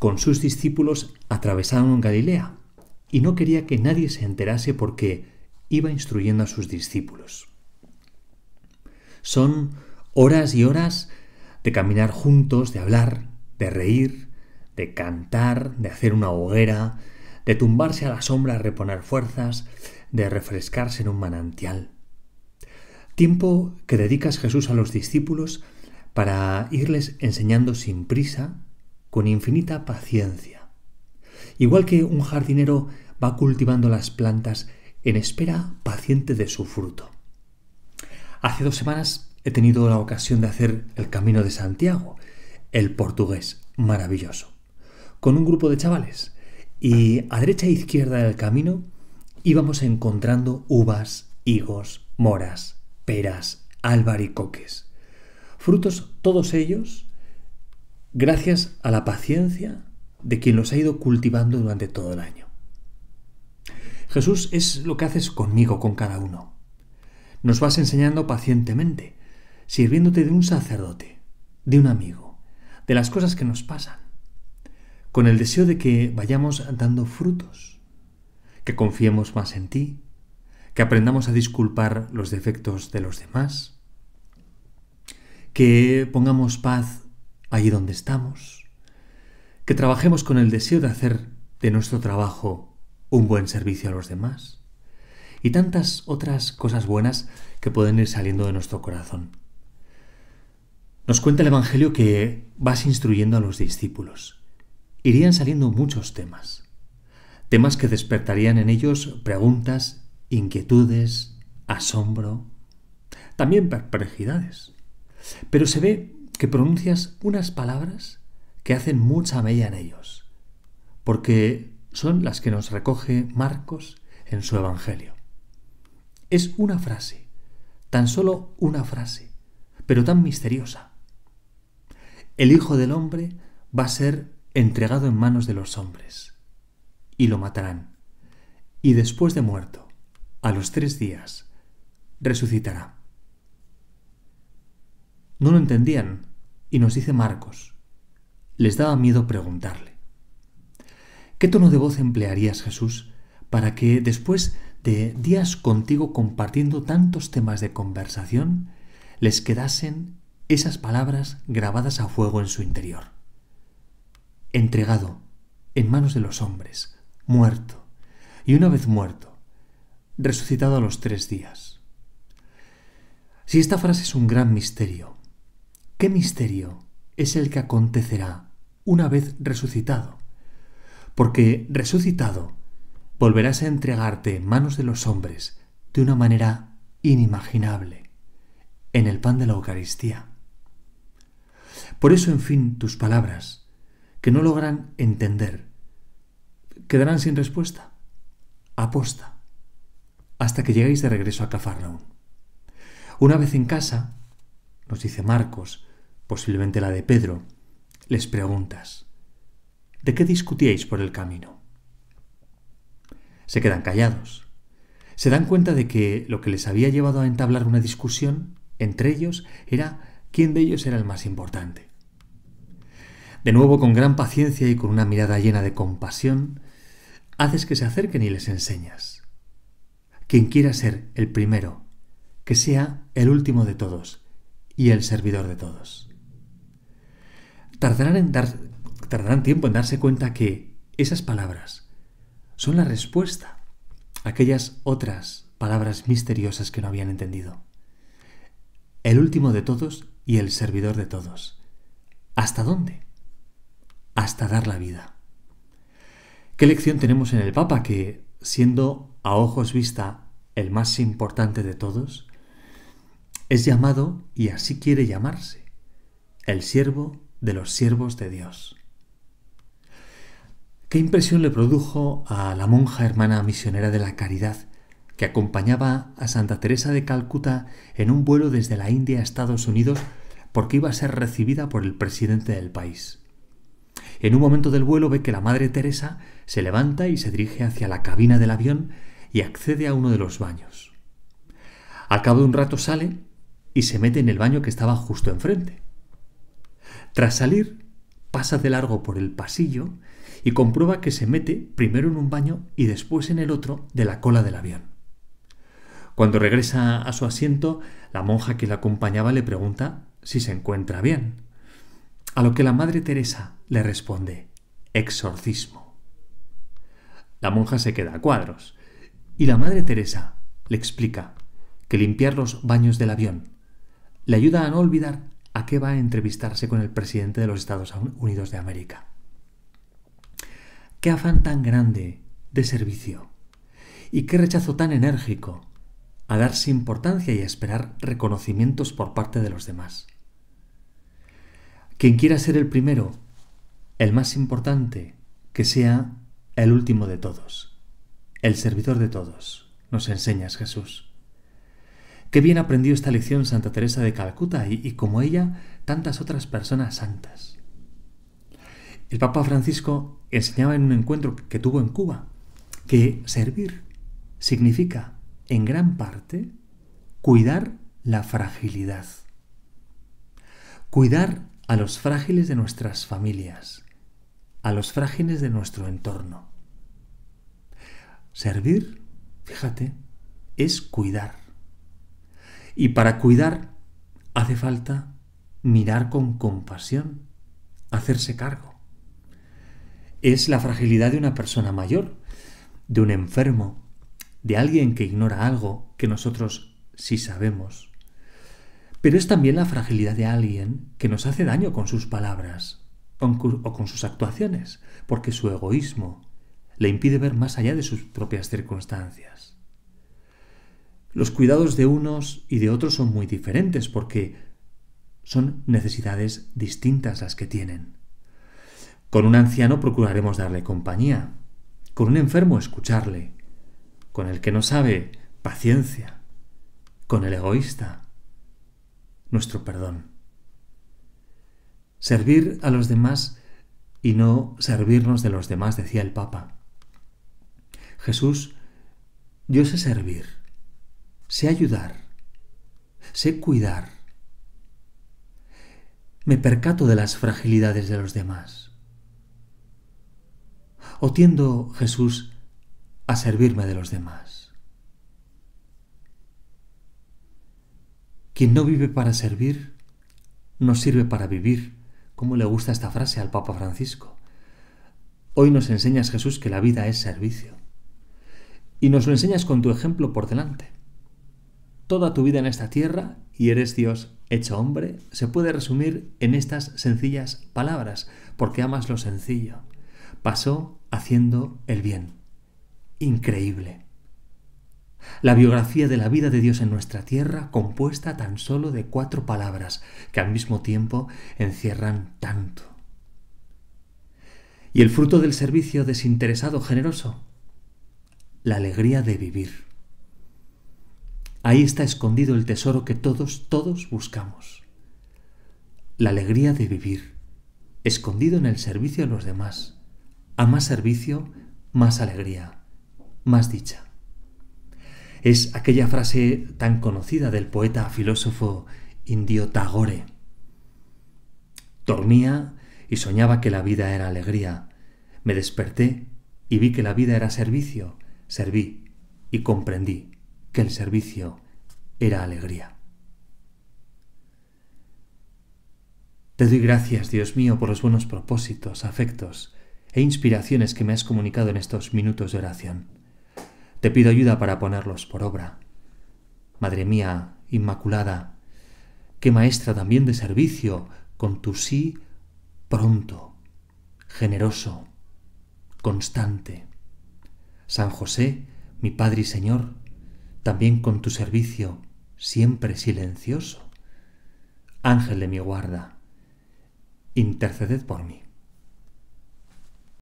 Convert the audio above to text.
con sus discípulos atravesaron Galilea y no quería que nadie se enterase porque iba instruyendo a sus discípulos. Son horas y horas de caminar juntos, de hablar, de reír, de cantar, de hacer una hoguera, de tumbarse a la sombra a reponer fuerzas, de refrescarse en un manantial. Tiempo que dedicas Jesús a los discípulos para irles enseñando sin prisa, con infinita paciencia. Igual que un jardinero va cultivando las plantas en espera paciente de su fruto. Hace dos semanas he tenido la ocasión de hacer el Camino de Santiago, el portugués maravilloso, con un grupo de chavales. Y a derecha e izquierda del camino íbamos encontrando uvas, higos, moras, peras, albaricoques. Frutos todos ellos gracias a la paciencia de quien los ha ido cultivando durante todo el año. Jesús es lo que haces conmigo, con cada uno. Nos vas enseñando pacientemente, sirviéndote de un sacerdote, de un amigo, de las cosas que nos pasan, con el deseo de que vayamos dando frutos, que confiemos más en ti, que aprendamos a disculpar los defectos de los demás, que pongamos paz allí donde estamos, que trabajemos con el deseo de hacer de nuestro trabajo un buen servicio a los demás y tantas otras cosas buenas que pueden ir saliendo de nuestro corazón. Nos cuenta el Evangelio que vas instruyendo a los discípulos. Irían saliendo muchos temas, temas que despertarían en ellos preguntas, inquietudes, asombro, también perplejidades. Pero se ve que pronuncias unas palabras que hacen mucha mella en ellos, porque son las que nos recoge Marcos en su Evangelio. Es una frase, tan solo una frase, pero tan misteriosa. El Hijo del Hombre va a ser entregado en manos de los hombres, y lo matarán, y después de muerto, a los tres días, resucitará. No lo entendían, y nos dice Marcos, les daba miedo preguntarle. ¿Qué tono de voz emplearías, Jesús, para que después de días contigo compartiendo tantos temas de conversación, les quedasen esas palabras grabadas a fuego en su interior? Entregado, en manos de los hombres, muerto, y una vez muerto, resucitado a los tres días. Si esta frase es un gran misterio, ¿Qué misterio es el que acontecerá una vez resucitado? Porque resucitado volverás a entregarte en manos de los hombres de una manera inimaginable, en el pan de la Eucaristía. Por eso, en fin, tus palabras, que no logran entender, quedarán sin respuesta, aposta, hasta que lleguéis de regreso a Cafarnaún. Una vez en casa, nos dice Marcos, posiblemente la de Pedro, les preguntas, ¿de qué discutíais por el camino? Se quedan callados. Se dan cuenta de que lo que les había llevado a entablar una discusión entre ellos era quién de ellos era el más importante. De nuevo, con gran paciencia y con una mirada llena de compasión, haces que se acerquen y les enseñas. Quien quiera ser el primero, que sea el último de todos y el servidor de todos tardarán, en dar, tardarán tiempo en darse cuenta que esas palabras son la respuesta a aquellas otras palabras misteriosas que no habían entendido. El último de todos y el servidor de todos. ¿Hasta dónde? Hasta dar la vida. ¿Qué lección tenemos en el Papa que, siendo a ojos vista el más importante de todos, es llamado y así quiere llamarse, el siervo de los siervos de Dios. ¿Qué impresión le produjo a la monja hermana misionera de la caridad que acompañaba a Santa Teresa de Calcuta en un vuelo desde la India a Estados Unidos porque iba a ser recibida por el presidente del país? En un momento del vuelo ve que la Madre Teresa se levanta y se dirige hacia la cabina del avión y accede a uno de los baños. Al cabo de un rato sale y se mete en el baño que estaba justo enfrente. Tras salir, pasa de largo por el pasillo y comprueba que se mete primero en un baño y después en el otro de la cola del avión. Cuando regresa a su asiento, la monja que la acompañaba le pregunta si se encuentra bien, a lo que la Madre Teresa le responde, exorcismo. La monja se queda a cuadros y la Madre Teresa le explica que limpiar los baños del avión le ayuda a no olvidar ¿a qué va a entrevistarse con el presidente de los Estados Unidos de América? ¿Qué afán tan grande de servicio? ¿Y qué rechazo tan enérgico a darse importancia y a esperar reconocimientos por parte de los demás? Quien quiera ser el primero, el más importante, que sea el último de todos, el servidor de todos, nos enseñas Jesús. Qué bien aprendió esta lección Santa Teresa de Calcuta y, como ella, tantas otras personas santas. El Papa Francisco enseñaba en un encuentro que tuvo en Cuba que servir significa, en gran parte, cuidar la fragilidad. Cuidar a los frágiles de nuestras familias, a los frágiles de nuestro entorno. Servir, fíjate, es cuidar. Y para cuidar hace falta mirar con compasión, hacerse cargo. Es la fragilidad de una persona mayor, de un enfermo, de alguien que ignora algo que nosotros sí sabemos. Pero es también la fragilidad de alguien que nos hace daño con sus palabras o con sus actuaciones, porque su egoísmo le impide ver más allá de sus propias circunstancias. Los cuidados de unos y de otros son muy diferentes porque son necesidades distintas las que tienen. Con un anciano procuraremos darle compañía, con un enfermo escucharle, con el que no sabe paciencia, con el egoísta nuestro perdón. Servir a los demás y no servirnos de los demás, decía el Papa. Jesús, yo sé servir sé ayudar, sé cuidar. Me percato de las fragilidades de los demás. O tiendo, Jesús, a servirme de los demás. Quien no vive para servir, no sirve para vivir. como le gusta esta frase al Papa Francisco? Hoy nos enseñas, Jesús, que la vida es servicio. Y nos lo enseñas con tu ejemplo por delante. Toda tu vida en esta tierra, y eres Dios hecho hombre, se puede resumir en estas sencillas palabras, porque amas lo sencillo. Pasó haciendo el bien. Increíble. La biografía de la vida de Dios en nuestra tierra, compuesta tan solo de cuatro palabras, que al mismo tiempo encierran tanto. Y el fruto del servicio desinteresado generoso, la alegría de vivir. Ahí está escondido el tesoro que todos, todos buscamos. La alegría de vivir, escondido en el servicio a los demás. A más servicio, más alegría, más dicha. Es aquella frase tan conocida del poeta filósofo indio Tagore. Dormía y soñaba que la vida era alegría. Me desperté y vi que la vida era servicio. Serví y comprendí el servicio era alegría. Te doy gracias, Dios mío, por los buenos propósitos, afectos e inspiraciones que me has comunicado en estos minutos de oración. Te pido ayuda para ponerlos por obra. Madre mía, Inmaculada, Qué maestra también de servicio, con tu sí pronto, generoso, constante. San José, mi Padre y Señor, también con tu servicio, siempre silencioso. Ángel de mi guarda, interceded por mí.